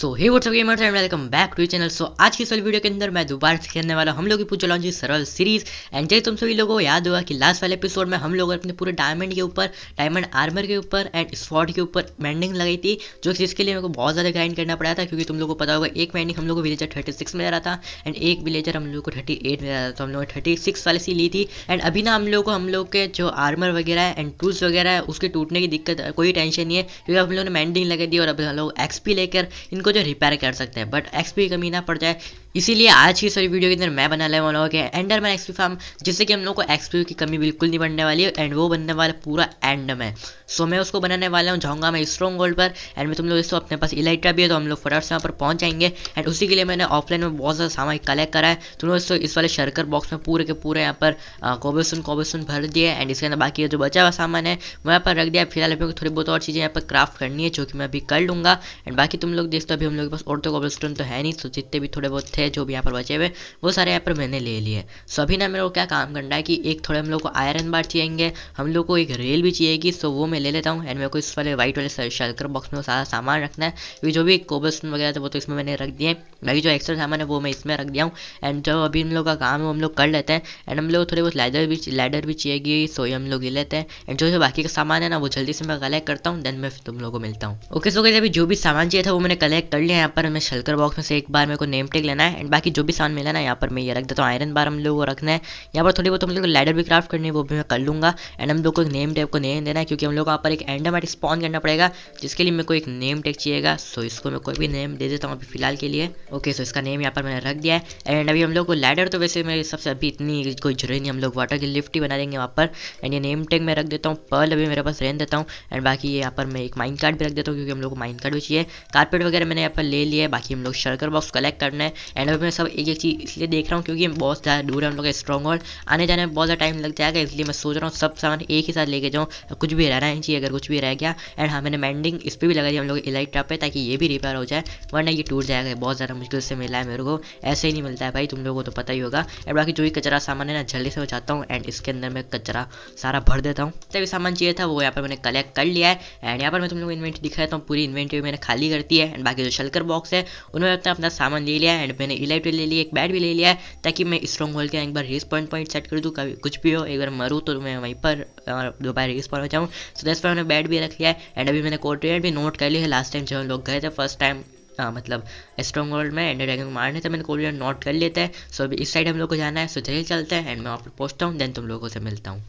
so hey what gamers and welcome back to channel so आज की इस video के अंदर मैं दोबारा से खेलने वाला हम लोग की पूजा लॉन्ची सरल सीरीज एंड जैसे तुम सभी लोगों को याद हुआ कि लास्ट वाले एपिसोड में हम लोग अपने पूरे डायमंड के ऊपर डायमंड आर्मर के ऊपर एंड स्पॉट के ऊपर मैंडिंग लगाई थी जो जिसके लिए मेरे को बहुत ज़्यादा ग्राइंड करना पड़ा था क्योंकि तुम लोग को पता होगा एक मैंडिंग हम लोग को विलेजर थर्टी में रहा था एंड एक विलेजर हम लोग को थर्टी एट में रहा था तो हम लोग थर्टी सिक्स वाले सी ली थी एंड अभी ना हम लोग को हम लोग के जो आर्मर वगैरह है एंड टूल्स वगैरह है उसके टूटने की दिक्कत कोई टेंशन नहीं है क्योंकि हम लोग ने मैंडिंग लगाई दी और अब हम लोग एक्सपी लेकर इनको को जो रिपेयर कर सकते हैं बट एक्सपी कमी ना पड़ जाए इसीलिए आज की सारी वीडियो के अंदर मैं बनाने वाला हूँ कि एंडरमैन एक्सपी फार्म जिससे कि हम लोग को एक्सपी की कमी बिल्कुल नहीं बनने वाली है एंड वो बनने वाला पूरा एंड में सो मैं उसको बनाने वाला हूँ जाऊँगा मैं स्ट्रॉन्ग गोल्ड पर एंड मैं तुम लोग इसको अपने पास इलाइटा भी है तो हम लोग फटाफट से वहाँ पर पहुँच जाएंगे एंड उसी के लिए मैंने ऑफलाइन में बहुत सारा सामान कलेक्ट करा है तुम लोग इस वाले शर्कर बॉक्स में पूरे के पूरे यहाँ पर कोबेसन कोबेसन भर दिए एंड इसके अंदर बाकी जो बचा हुआ सामान है वो यहाँ पर रख दिया फिलहाल अभी थोड़ी बहुत और चीज़ें यहाँ पर क्राफ्ट करनी है जो कि मैं अभी कर लूँगा एंड बाकी तुम लोग देखते तो अभी हम लोग के पास और तो कोबल तो है नहीं तो जितने भी थोड़े बहुत थे जो भी यहाँ पर बचे हुए वो सारे यहाँ पर मैंने ले लिए सभी ने मेरे को क्या काम करना है कि एक थोड़े हम लोग को आयरन बार चाहिएंगे हम लोग को एक रेल भी चाहिएगी सो वो मैं ले लेता हूँ एंड मेरे को इस वाले व्हाइट वाले शल्कर बॉक्स में सारा सामान रखना है जो भी कोबलस्टोन वगैरह थे वो तो इसमें मैंने रख दिए बाकी जो एक्स्ट्रा सामान है वो मैं इसमें रख दिया हूँ एंड जो अभी हम लोग का काम है हम लोग कर लेते हैं एंड हम लोग थोड़े बहुत लैडर भी लैडर भी चाहिएगी सो ये हम लोग ले लेते हैं एंड जो जो बाकी का सामान है ना वो जल्दी से मैं कलेक्ट करता हूँ देन मैं तुम लोग को मिलता हूँ ओके सो अभी जो भी सामान चाहिए था वो मैंने कलेक्ट कर लिया यहाँ पर मैं शल्कर बॉक्स में से एक बार मेरे को नेम टेक लेना है एंड बाकी जो भी सामान मिला ना यहाँ पर मैं ये रख देता हूँ आयरन बार हम लोग को रखना है यहाँ पर थोड़ी बहुत हम लोग को लैडर भी क्राफ्ट करनी है वो भी मैं कर लूँगा एंड हम लोग को एक नेम टैग को नेम देना है क्योंकि हम लोग को यहाँ पर एक एंडामेटिक स्पॉन करना पड़ेगा जिसके लिए मेरे को एक नेम टैग चाहिएगा सो इसको मैं कोई भी नेम दे देता हूँ अभी फिलहाल के लिए ओके सो इसका नेम यहाँ पर मैंने रख दिया है एंड अभी हम लोग को लैडर तो वैसे मेरे सबसे अभी इतनी कोई जरूरी नहीं हम लोग वाटर की लिफ्ट ही बना देंगे वहाँ पर एंड ये नेम टैग मैं रख देता हूँ पर्ल अभी मेरे पास रहने देता हूँ एंड बाकी यहाँ पर मैं एक माइंड कार्ड भी रख देता हूँ क्योंकि हम लोग को माइंड कार्ड भी चाहिए कारपेट वगैरह मैंने यहाँ पर ले लिया है बाकी हम लोग शर्कर बॉक्स कलेक्ट करना है एंड मैं सब एक एक चीज़ इसलिए देख रहा हूँ क्योंकि बहुत ज़्यादा दूर है हम लोग का स्ट्रॉन्ग होल्ड आने जाने में बहुत ज़्यादा टाइम लग जाएगा इसलिए मैं सोच रहा हूँ सब सामान एक ही साथ लेके जाऊँ कुछ भी रहना नहीं चाहिए अगर कुछ भी रह गया एंड हाँ मैंने मैंडिंग इस पर भी लगा दी हम लोग इलाइट टॉप पे ताकि ये भी रिपेयर हो जाए वरना ये टूट जाएगा बहुत ज़्यादा मुश्किल से मिला है मेरे को ऐसे ही नहीं मिलता है भाई तुम लोगों को तो पता ही होगा एंड बाकी जो भी कचरा सामान है ना जल्दी से बचाता हूँ एंड इसके अंदर मैं कचरा सारा भर देता हूँ भी सामान चाहिए था वो यहाँ पर मैंने कलेक्ट कर लिया है एंड यहाँ पर मैं तुम लोग इन्वेंट्री दिखाता हूँ पूरी इन्वेंट्री मैंने खाली करती है एंड बाकी जो शलकर बॉक्स है उनमें अपना अपना सामान ले लिया एंड मैंने इलाइट भी ले ली एक बैट भी ले लिया है ताकि मैं स्ट्रॉन्ग होल के एक बार रेस पॉइंट पॉइंट सेट कर दूँ कभी कुछ भी हो एक बार मरूँ तो मैं वहीं पर दोबारा पॉइंट हो जाऊँ सो दस पर मैंने बैट भी रख लिया है एंड अभी मैंने कोर्ट्रेट भी नोट कर लिया है लास्ट टाइम जब लोग गए थे फर्स्ट टाइम आ, मतलब स्ट्रॉन्ग वर्ल्ड में एंड ड्रैगन को मारने थे मैंने कोरियर नोट कर लेते हैं सो अभी इस साइड हम लोग को जाना है सो जल्दी चलते हैं एंड मैं वहाँ पर पहुँचता हूँ देन तुम लोगों से मिलता हूँ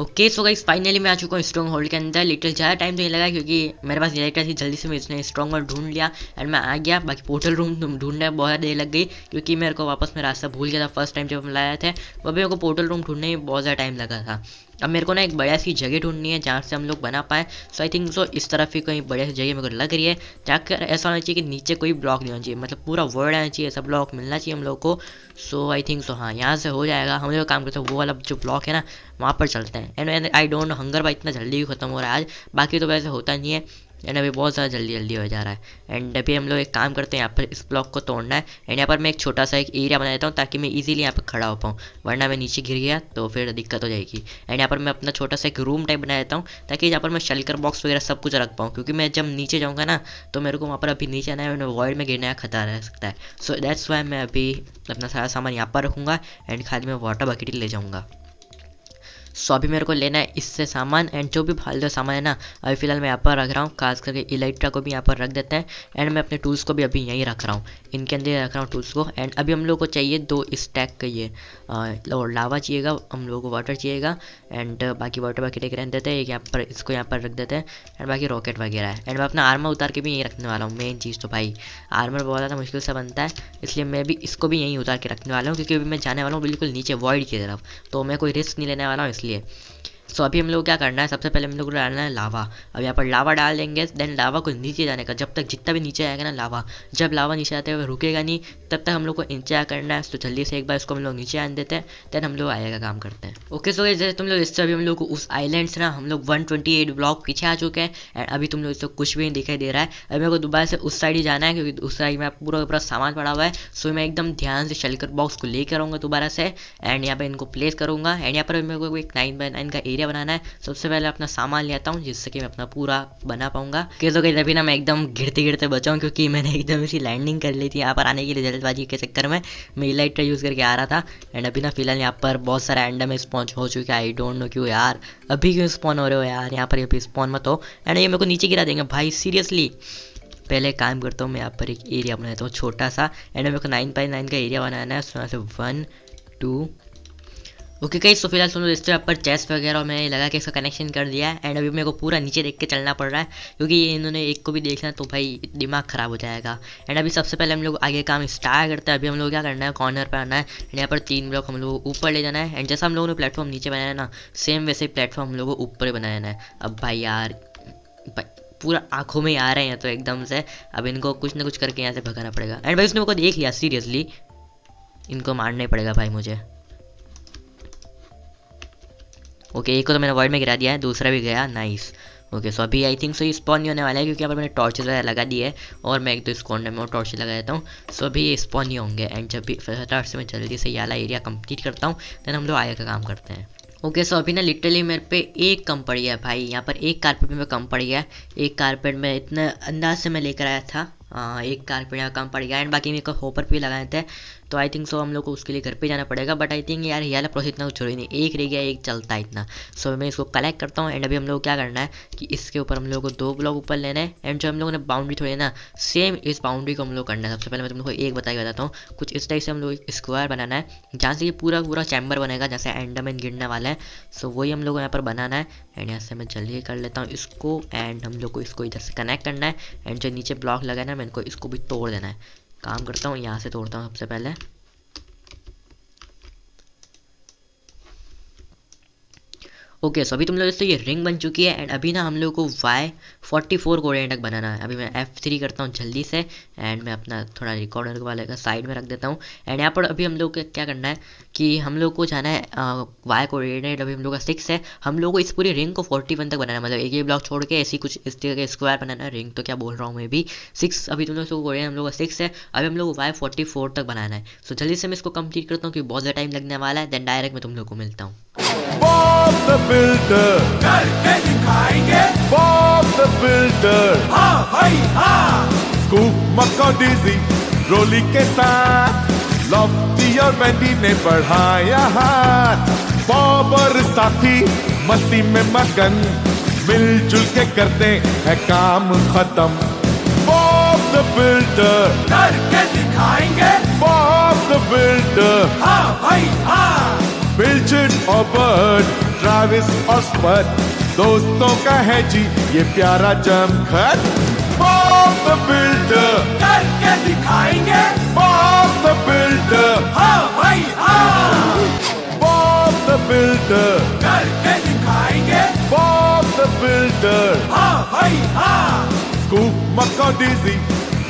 ओके सो गाइस फाइनली मैं आ चुका हूँ स्ट्रॉन्ग होल्ड के अंदर लिटिल ज़्यादा टाइम तो नहीं लगा क्योंकि मेरे पास इलेक्ट्रा थी जल्दी से मैं इसने स्ट्रॉन्ग होल्ड ढूंढ लिया एंड मैं आ गया बाकी पोर्टल रूम ढूंढने में बहुत देर लग गई क्योंकि मेरे को वापस मैं रास्ता भूल गया था फर्स्ट टाइम जब हम लाया था वह भी मेरे को पोर्टल रूम ढूंढने में बहुत ज़्यादा टाइम लगा था अब मेरे को ना एक बढ़िया सी जगह ढूंढनी है जहाँ से हम लोग बना पाए सो आई थिंक सो इस तरफ ही कहीं बढ़िया सी जगह मेरे को लग रही है जाकर ऐसा होना चाहिए कि नीचे कोई ब्लॉक नहीं होना चाहिए मतलब पूरा वर्ल्ड आना चाहिए ऐसा ब्लॉक मिलना चाहिए हम लोग को सो आई थिंक सो हाँ यहाँ से हो जाएगा हम लोग काम करते हैं वो वाला जो ब्लॉक है ना वहाँ पर चलते हैं एंड आई डोंट हंगर भाई इतना जल्दी ही खत्म हो रहा है आज बाकी तो वैसे होता नहीं है एंड अभी बहुत ज़्यादा जल्दी जल्दी हो जा रहा है एंड अभी हम लोग एक काम करते हैं यहाँ पर इस ब्लॉक को तोड़ना है एंड यहाँ पर मैं एक छोटा सा एक एरिया बना देता हूँ ताकि मैं इजीली यहाँ पर खड़ा हो पाऊँ वरना मैं नीचे गिर गया तो फिर दिक्कत हो जाएगी एंड यहाँ पर मैं अपना छोटा सा एक रूम टाइप बना देता हूँ ताकि यहाँ पर मैं शल्कर बॉक्स वगैरह सब कुछ रख पाऊँ क्योंकि मैं जब नीचे जाऊँगा ना तो मेरे को वहाँ पर अभी नीचे आना है वॉइड में गिरने का खतरा रह सकता है सो दैट्स वाई मैं अभी अपना सारा सामान यहाँ पर रखूँगा एंड खाली मैं वाटर बकेट ले जाऊँगा सो अभी मेरे को लेना है इससे सामान एंड जो भी फालतू सामान है ना अभी फिलहाल मैं यहाँ पर रख रहा हूँ खास करके इलेक्ट्रा को भी यहाँ पर रख देते हैं एंड मैं अपने टूल्स को भी अभी यहीं रख रहा हूँ इनके अंदर रख रहा हूँ टूल्स को एंड अभी हम लोग को चाहिए दो स्टैक का ये और लावा चाहिएगा हम लोगों को वाटर चाहिएगा एंड बाकी वाटर बाकी लेकर रहने देते हैं यहाँ पर इसको यहाँ पर रख देते हैं एंड बाकी रॉकेट वगैरह है एंड मैं अपना आर्मर उतार के भी यहीं रखने वाला हूँ मेन चीज़ तो भाई आर्मर बहुत ज़्यादा मुश्किल से बनता है इसलिए मैं भी इसको भी यहीं उतार के रखने वाला हूँ क्योंकि अभी मैं जाने वाला हूँ बिल्कुल नीचे वॉइड की तरफ तो मैं कोई रिस्क नहीं लेने वाला हूँ इसलिए सो अभी हम लोग क्या करना है सबसे पहले हम लोग को डालना है लावा अब यहाँ पर लावा डाल देंगे देन लावा को नीचे जाने का जब तक जितना भी नीचे आएगा ना लावा जब लावा नीचे आते हुए रुकेगा नहीं तब तक हम लोग को इंतजार करना है तो जल्दी से एक बार इसको हम लोग नीचे आने देते हैं देन हम लोग आएगा काम करते हैं ओके सो जैसे तुम लोग इससे अभी हम लोग उस आईलैंड से ना हम लोग वन ब्लॉक पीछे आ चुके हैं एंड अभी तुम लोग इससे कुछ भी नहीं दिखाई दे रहा है अभी मेरे को दोबारा से उस साइड ही जाना है क्योंकि उस साइड में पूरा पूरा सामान पड़ा हुआ है सो मैं एकदम ध्यान से शलकर बॉक्स को लेकर आऊँगा दोबारा से एंड यहाँ पर इनको प्लेस करूँगा एंड यहाँ पर मेरे को एक नाइन बाई नाइन का एरिया बढ़िया बनाना है सबसे पहले अपना सामान ले आता हूँ जिससे कि मैं अपना पूरा बना पाऊंगा कह तो कहीं अभी ना मैं एकदम गिरते गिरते बचाऊँ क्योंकि मैंने एकदम इसी लैंडिंग कर ली थी यहाँ पर आने के लिए जल्दबाजी के चक्कर में मैं लाइट का यूज़ करके आ रहा था एंड अभी ना फिलहाल यहाँ पर बहुत सारा एंडम स्पॉन्च हो चुके आई डोंट नो क्यों यार अभी क्यों स्पॉन हो रहे हो यार यहाँ पर अभी स्पॉन मत हो एंड ये मेरे को नीचे गिरा देंगे भाई सीरियसली पहले काम करता हूँ मैं यहाँ पर एक एरिया बनाता हूँ छोटा सा एंड मेरे को नाइन बाई नाइन का एरिया बनाना है उसमें से वन टू ओके कई सो फिलहाल सुनो रजिस्टर पर चेस वगैरह मैंने लगा के इसका कनेक्शन कर दिया है एंड अभी मेरे को पूरा नीचे देख के चलना पड़ रहा है क्योंकि इन्होंने एक को भी देखना तो भाई दिमाग ख़राब हो जाएगा एंड अभी सबसे पहले हम लोग आगे काम स्टार्ट करते हैं अभी हम लोग क्या करना है कॉर्नर पर आना है एंड यहाँ पर तीन ब्लॉक हम लोग ऊपर ले जाना है एंड जैसा हम लोगों ने प्लेटफॉर्म नीचे बनाया ना सेम वैसे प्लेटफॉर्म हम लोग को ऊपर बनाया है अब भाई यार पूरा आंखों में आ रहे हैं तो एकदम से अब इनको कुछ ना कुछ करके यहाँ से भगाना पड़ेगा एंड भाई उसने मेरे को देख लिया सीरियसली इनको मारना ही पड़ेगा भाई मुझे ओके एक को तो मैंने वर्ल्ड में गिरा दिया है दूसरा भी गया नाइस ओके सो अभी आई थिंक सो स्पॉन नहीं होने वाला है क्योंकि यहाँ पर मैंने टॉर्च वगैरह लगा दी है और मैं एक दो स्कॉन स्कॉन्डर में और टॉर्च लगा देता हूँ सो अभी ये स्पॉन नहीं होंगे एंड जब भी फटाफट से मैं जल्दी से यहाँ एरिया कंप्लीट करता हूँ देन हम लोग आगे का काम करते हैं ओके okay, सो so अभी ना लिटरली मेरे पे एक कम पड़ गया भाई यहाँ पर एक कारपेट में कम पड़ गया एक कारपेट में इतना अंदाज से मैं लेकर आया था आ, हाँ, एक कारपेट यहाँ कम पड़ गया एंड बाकी मेरे को होपर भी लगाए थे तो आई थिंक सो हम लोग को उसके लिए घर पे जाना पड़ेगा बट आई थिंक यार ये वाला प्रोसेस इतना कुछ तो नहीं एक रह गया एक चलता है इतना सो so, मैं इसको कलेक्ट करता हूँ एंड अभी हम लोग क्या करना है कि इसके ऊपर हम लोग को दो ब्लॉक ऊपर लेना है एंड जो हम लोगों ने बाउंड्री थोड़ी ना सेम इस बाउंड्री को हम लोग करना है सबसे पहले मैं लोग को एक बताया बताता हूँ कुछ इस टाइप से हम लोग स्क्वायर बनाना है जहाँ से ये पूरा पूरा चैम्बर बनेगा जैसे एंडरमैन गिरने वाला है सो वही हम लोग को यहाँ पर बनाना है एंड यहाँ से मैं जल्दी कर लेता हूँ इसको एंड हम लोग को इसको इधर से कनेक्ट करना है एंड जो नीचे ब्लॉक लगाना है मैं इनको इसको भी तोड़ देना है काम करता हूँ यहाँ से तोड़ता हूँ सबसे पहले ओके सो अभी तुम लोग दोस्तों ये रिंग बन चुकी है एंड अभी ना हम लोग को वाई फोर्टी फोर कोऑर्डिनेट बनाना है अभी मैं एफ थ्री करता हूँ जल्दी से एंड मैं अपना थोड़ा रिकॉर्डर वाले का साइड में रख देता हूँ एंड यहाँ पर अभी हम लोग को क्या करना है कि हम लोग को जाना है वाई कोऑर्डिनेट अभी हम लोग का सिक्स है हम लोग को इस पूरी रिंग को फोर्टी वन तक बनाना है मतलब एक ही ब्लॉक छोड़ के ऐसी कुछ इस तरह का स्क्वायर बनाना है रिंग तो क्या बोल रहा हूँ मैं भी सिक्स अभी तुम लोग कोऑर्डिनेट हम लोग का सिक्स है अभी हम लोग वाई फोर्टी फोर तक बनाना है सो जल्दी से मैं इसको कम्प्लीट करता हूँ क्योंकि बहुत ज़्यादा टाइम लगने वाला है देन डायरेक्ट मैं तुम लोग को मिलता हूँ बॉब द बिल्डर करके दिखाएंगे बॉब द बिल्डर हाँ भाई हाँ स्कूप मक्का डीजी रोली के साथ लॉफ्टी और मैंडी ने बढ़ाया हाथ बॉब और साथी मस्ती में मगन मिलजुल के करते हैं काम खत्म बॉब द बिल्डर करके दिखाएंगे बॉब द बिल्डर हाँ भाई हाँ बिल्जुड और बर्ड ट्रैविस और स्पर दोस्तों का है जी ये प्यारा जम खत बॉब द बिल्डर करके दिखाएंगे बॉब द बिल्डर हाँ भाई हाँ बॉब द बिल्डर करके दिखाएंगे बॉब द बिल्डर हाँ भाई हाँ स्कूप मक्का डीजी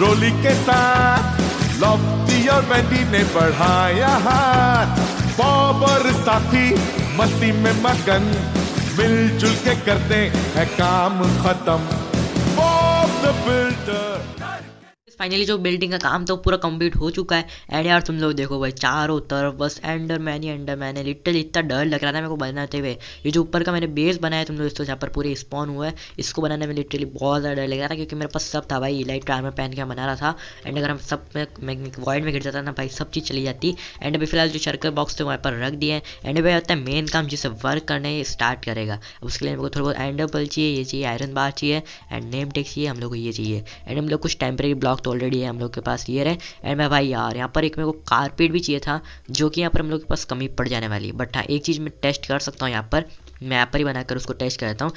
रोली के साथ लॉफ्टी और वेंडी ने बढ़ाया हाथ बॉब और साथी मस्ती में मगन मिलजुल के करते हैं काम खत्म बॉब द बिल्डर फाइनली जो बिल्डिंग का काम था वो पूरा कंप्लीट हो चुका है एंड यार तुम लोग देखो भाई चारों तरफ बस मैन ही मैन है लिटल इतना डर लग रहा था मेरे को बनाते हुए ये जो ऊपर का मैंने बेस बनाया तुम लोग दोस्तों जहाँ पर पूरे स्पॉन हुआ है इसको बनाने में लिटरली बहुत ज़्यादा डर लग रहा था क्योंकि मेरे पास सब था भाई लाइट आर्मर पहन के बना रहा था एंड अगर हम सब में वॉइड में गिर जाता ना भाई सब चीज़ चली जाती एंड अभी फिलहाल जो चरकर बॉक्स थे वहाँ पर रख दिए एंड भाई होता है मेन काम जिसे वर्क करने स्टार्ट करेगा अब उसके लिए मेरे को थोड़ा बहुत एंडर बल चाहिए ये चाहिए आयरन बार चाहिए एंड नेम टेक चाहिए हम लोग को ये चाहिए एंड हम लोग कुछ टेम्प्रेरी ब्लॉक तो ऑलरेडी है हम लोग के पास ये रहे एंड मैं भाई यार यहाँ पर एक मेरे को कारपेट भी चाहिए था जो कि यहाँ पर हम लोग के पास कमी पड़ जाने वाली है बट हाँ एक चीज़ मैं टेस्ट कर सकता हूँ यहाँ पर मैं यहाँ पर ही बनाकर उसको टेस्ट करता हूँ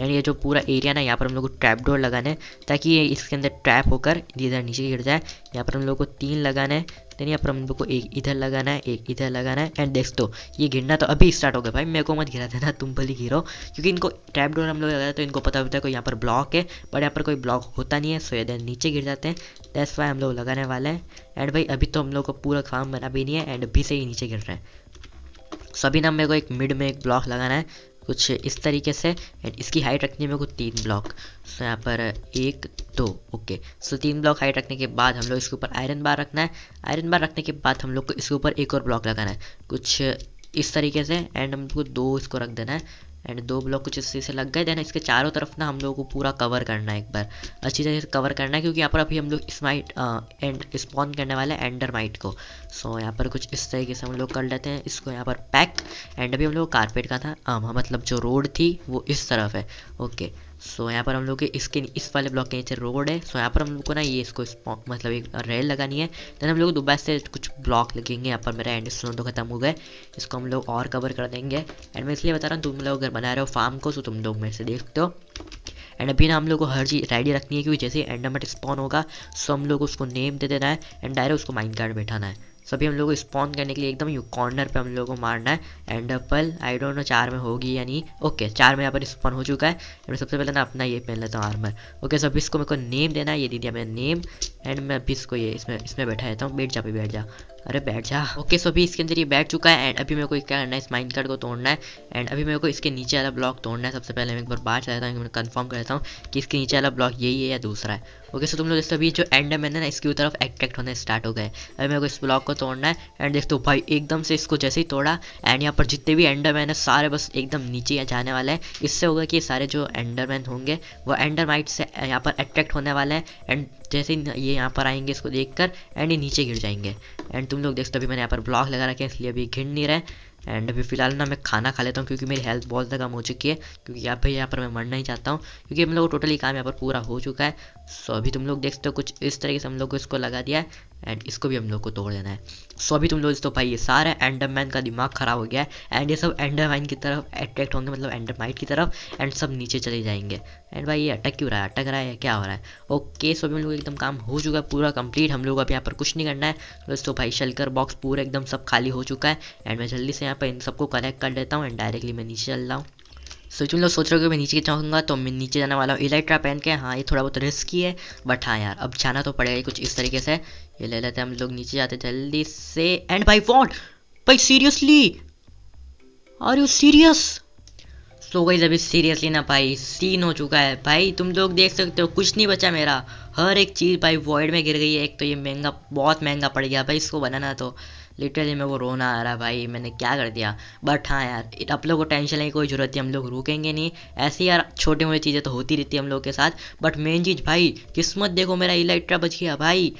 एंड ये जो पूरा एरिया ना यहाँ पर हम लोग को ट्रैप डोर लगाना है ताकि ये इसके अंदर ट्रैप होकर इधर नीचे गिर जाए यहाँ पर हम लोग को तीन लगाना है सकते नहीं आप को एक इधर लगाना है एक इधर लगाना है एंड देख दो तो, ये गिरना तो अभी स्टार्ट हो गया भाई मेरे को मत घिरा देना तुम भली घिरो क्योंकि इनको ट्रैप डोर हम लोग लगाते तो इनको पता होता तो है कोई यहाँ पर ब्लॉक है बट यहाँ पर कोई ब्लॉक होता नहीं है सो ये नीचे गिर जाते हैं दैट्स वाई हम लोग लगाने वाले हैं एंड भाई अभी तो हम लोग को पूरा फार्म बना भी नहीं है एंड अभी से ही नीचे गिर रहे हैं सभी ना मेरे को एक मिड में एक ब्लॉक लगाना है कुछ इस तरीके से एंड इसकी हाइट रखनी है मेरे को तीन ब्लॉक सो यहाँ पर एक दो ओके सो तीन ब्लॉक हाइट रखने के बाद हम लोग इसके ऊपर आयरन बार रखना है आयरन बार रखने के बाद हम लोग को इसके ऊपर एक और ब्लॉक लगाना है कुछ इस तरीके से एंड हमको दो इसको रख देना है एंड दो ब्लॉक कुछ इससे से लग गए देन इसके चारों तरफ ना हम लोगों को पूरा कवर करना है एक बार अच्छी तरह से कवर करना है क्योंकि यहाँ पर अभी हम लोग स्माइट एंड स्पॉन करने वाले हैं एंडर माइट को सो so, यहाँ पर कुछ इस तरीके से हम लोग कर लेते हैं इसको यहाँ पर पैक एंड अभी हम लोग कारपेट का था आ, मतलब जो रोड थी वो इस तरफ है ओके सो यहाँ पर हम लोग के इसके इस वाले ब्लॉक के नीचे रोड है सो यहाँ पर हम लोग को ना ये इसको मतलब एक रेल लगानी है देन हम लोग दोबारा से कुछ ब्लॉक लगेंगे यहाँ पर मेरा एंड स्टोन तो खत्म हो गए इसको हम लोग और कवर कर देंगे एंड मैं इसलिए बता रहा हूँ तुम लोग अगर बना रहे हो फार्म को सो तो तुम लोग मेरे से देखते हो एंड अभी ना हम लोग को हर चीज़ रेडी रखनी है क्योंकि जैसे एंडामेट स्पॉन होगा सो हम लोग उसको नेम दे देना है एंड डायरेक्ट उसको माइंड कार्ड बैठाना है सभी हम लोग को स्पॉन करने के लिए एकदम कॉर्नर पे हम लोग को मारना है and apple I don't know चार में होगी या नहीं ओके चार में यहाँ पर स्पॉन हो चुका है मैं सबसे पहले ना अपना ये पहन लेता हूँ आर्मर ओके सब इसको मेरे को नेम देना है ये दे दिया मैंने नेम एंड मैं अभी इसको ये इसमें इसमें बैठा रहता हूँ बैठ जा पे बैठ जा अरे बैठ जा ओके सो अभी इसके अंदर ये बैठ चुका है एंड अभी मेरे को क्या करना है इस माइंड कार्ड को तोड़ना है एंड अभी मेरे को इसके नीचे वाला ब्लॉक तोड़ना है सबसे पहले मैं एक बार बाहर चलाता हूँ मैं कंफर्म कर देता हूँ कि इसके नीचे वाला ब्लॉक यही है या दूसरा है ओके सो तुम लोग जैसे अभी जो एंड है मैंने ना इसकी तरफ एट्रैक्ट होने स्टार्ट हो गए अभी मेरे को इस ब्लॉक को तोड़ना है एंड देखते हो भाई एकदम से इसको जैसे ही तोड़ा एंड यहाँ पर जितने भी एंडर है सारे बस एकदम नीचे जाने वाले हैं इससे होगा कि सारे जो एंडर होंगे वो एंडर से यहाँ पर अट्रैक्ट होने वाले हैं एंड जैसे ही ये यहाँ पर आएंगे इसको देख एंड ये नीचे गिर जाएंगे एंड तुम लोग देख सकते अभी मैंने यहाँ पर ब्लॉग लगा रखे हैं इसलिए अभी घिन नहीं रहे एंड अभी फिलहाल ना मैं खाना खा लेता हूँ क्योंकि मेरी हेल्थ बहुत ज़्यादा कम हो चुकी है क्योंकि यहाँ भाई यहाँ पर मैं मरना ही चाहता हूँ क्योंकि हम लोग टोटली काम यहाँ पर पूरा हो चुका है सो अभी तुम लोग देख सकते हो कुछ इस तरीके से हम लोग को इसको लगा दिया है एंड इसको भी हम लोग को तोड़ देना है सो अभी तुम लोग तो भाई ये सारा एंडरमैन का दिमाग खराब हो गया है एंड ये सब एंडरमैन की तरफ अट्रैक्ट होंगे मतलब एंडरमाइट की तरफ एंड सब नीचे चले जाएंगे एंड भाई ये अटक क्यों रहा है अटक रहा है क्या हो रहा है ओके सो अभी हम लोग एकदम काम हो चुका है पूरा कंप्लीट हम लोग अब यहाँ पर कुछ नहीं करना है दोस्तों भाई शलकर बॉक्स पूरा एकदम सब खाली हो चुका है एंड मैं जल्दी से यहाँ पर इन सबको कलेक्ट कर लेता हूँ एंड डायरेक्टली मैं नीचे चल रहा हूँ सो तुम लोग सोच रहे हो मैं नीचे जाऊँगा तो मैं नीचे जाने वाला हूँ इलेक्ट्रा पहन के हाँ ये थोड़ा बहुत रिस्की है बट हाँ यार अब जाना तो पड़ेगा कुछ इस तरीके से ये ले लेते हैं हम लोग नीचे जाते जल्दी से एंड बाई वॉट भाई सीरियसली आर यू सीरियस सो गई अभी सीरियसली ना भाई सीन हो चुका है भाई तुम लोग देख सकते हो कुछ नहीं बचा मेरा हर एक चीज़ भाई वॉइड में गिर गई है एक तो ये महंगा बहुत महंगा पड़ गया भाई इसको बनाना तो लिटरली मेरे को रोना आ रहा है भाई मैंने क्या कर दिया बट हाँ यार आप लोग को टेंशन लेने की कोई ज़रूरत नहीं हम लोग रुकेंगे नहीं ऐसी यार छोटी मोटी चीज़ें तो होती रहती है हम लोग के साथ बट मेन चीज़ भाई किस्मत देखो मेरा इलाइट्रा बच गया भाई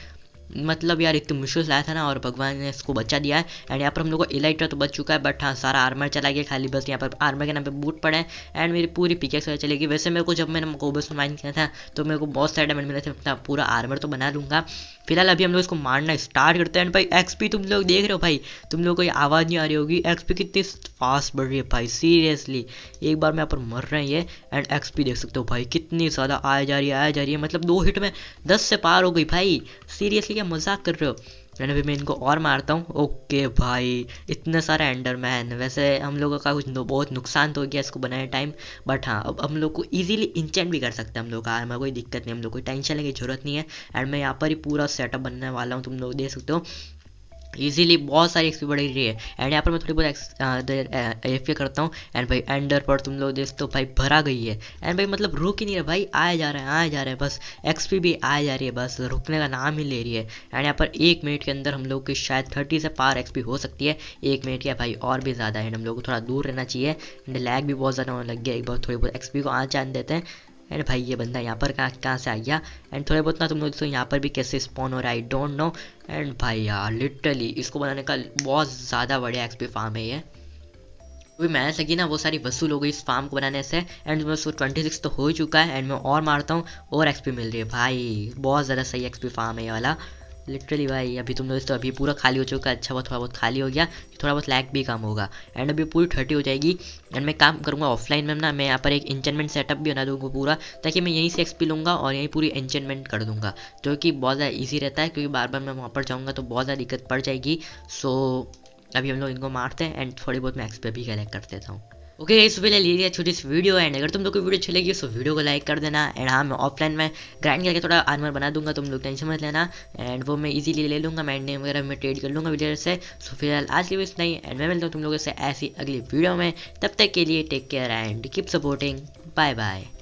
मतलब यार एक तो मुश्किल लाया था ना और भगवान ने इसको बचा दिया है एंड यहाँ पर हम लोग को इलाइटर तो बच चुका है बट हाँ सारा आर्मर चला गया खाली बस यहाँ पर आर्मर के नाम पे बूट पड़े हैं एंड मेरी पूरी पिकेक्स वगैरह चलेगी वैसे मेरे को जब मैंने कोबस माइन किया था तो मेरे को बहुत सारे डायमंड मिले थे अपना पूरा आर्मर तो बना लूँगा फिलहाल अभी हम लोग इसको मारना स्टार्ट करते हैं एंड भाई एक्सपी तुम लोग देख रहे हो भाई तुम लोग को ये आवाज़ नहीं आ रही होगी एक्सपी कितनी फास्ट बढ़ रही है भाई सीरियसली एक बार में यहाँ पर मर रहे हैं एंड एक्सपी देख सकते हो भाई कितनी ज़्यादा आया जा रही है आया जा रही है मतलब दो हिट में दस से पार हो गई भाई सीरियसली क्या मजाक कर रहे हो मैंने भी मैं इनको और मारता हूँ ओके भाई इतने सारे एंडरमैन वैसे हम लोगों का कुछ बहुत नुकसान तो हो गया इसको बनाने टाइम बट हाँ अब हम लोग को इजीली इंचेंट भी कर सकते हैं हम लोग का हमें कोई दिक्कत नहीं हम लोग को टेंशन लेने की जरूरत नहीं है एंड मैं यहाँ पर ही पूरा सेटअप बनने वाला हूँ तुम लोग देख सकते हो इजीली बहुत सारी एक्सपी बढ़ रही है एंड यहाँ पर मैं थोड़ी बहुत एफ करता हूँ एंड भाई एंडर पर तुम लोग देख तो भाई भरा गई है एंड भाई मतलब रुक ही नहीं रहा भाई आया जा रहा है आया जा रहा है बस एक्सपी भी आया जा रही है बस रुकने का नाम ही ले रही है एंड यहाँ पर एक मिनट के अंदर हम लोग की शायद थर्टी से पार एक्सपी हो सकती है एक मिनट या भाई और भी ज़्यादा है हम लोग को थोड़ा दूर रहना चाहिए एंड लैग भी बहुत ज़्यादा होने लग गया एक बार थोड़ी बहुत एक्सपी को आँच जान देते हैं एंड भाई ये बंदा यहाँ पर कहाँ कहाँ से आ गया एंड थोड़े बहुत ना तुम लोग तो यहाँ पर भी कैसे स्पॉन हो रहा है आई डोंट नो एंड भाई यार लिटरली इसको बनाने का बहुत ज़्यादा बढ़िया एक्सपी फार्म है ये अभी मेहनत लगी ना वो सारी वसूल हो गई इस फार्म को बनाने से एंड मैं उसको ट्वेंटी सिक्स तो हो ही चुका है एंड मैं और मारता हूँ और एक्सपी मिल रही है भाई बहुत ज़्यादा सही एक्सपी फार्म है ये वाला लिटरली भाई अभी तुम दोस्तों अभी पूरा खाली हो चुका है अच्छा बहुत थोड़ा बहुत खाली हो गया थोड़ा बहुत लैग भी काम होगा एंड अभी पूरी थर्टी हो जाएगी एंड मैं काम करूँगा ऑफलाइन में ना मैं यहाँ पर एक इंचनमेंट सेटअप भी बना दूँगा पूरा ताकि मैं यहीं से एक्सपी लूँगा और यहीं पूरी इंचनमेंट कर दूँगा जो कि बहुत ज़्यादा ईजी रहता है क्योंकि बार बार मैं वहाँ पर जाऊँगा तो बहुत ज़्यादा दिक्कत पड़ जाएगी सो अभी हम लोग इनको मारते हैं एंड थोड़ी बहुत मैं एक्सपे भी कलेक्ट कर देता हूँ ओके okay, इस पहले ले लिया छोटी सी वीडियो एंड अगर तुम लोग को वीडियो अच्छी लगी तो वीडियो को लाइक कर देना एंड हाँ मैं ऑफलाइन में ग्राइंड करके थोड़ा आर्मर बना दूंगा तुम लोग टेंशन मत लेना एंड वो मैं इजीली ले लूँगा मैं नेम वगैरह में ट्रेड कर लूँगा वीडियो से सो फिलहाल आज के बीच नहीं एंड मैं मिलता हूँ तुम लोगों से ऐसी अगली वीडियो में तब तक के लिए take care and keep supporting bye bye